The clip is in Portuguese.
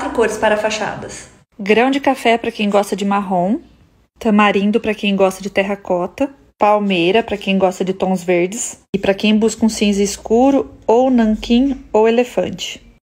quatro cores para fachadas: grão de café para quem gosta de marrom, tamarindo para quem gosta de terracota, palmeira para quem gosta de tons verdes e para quem busca um cinza escuro ou nanquim ou elefante.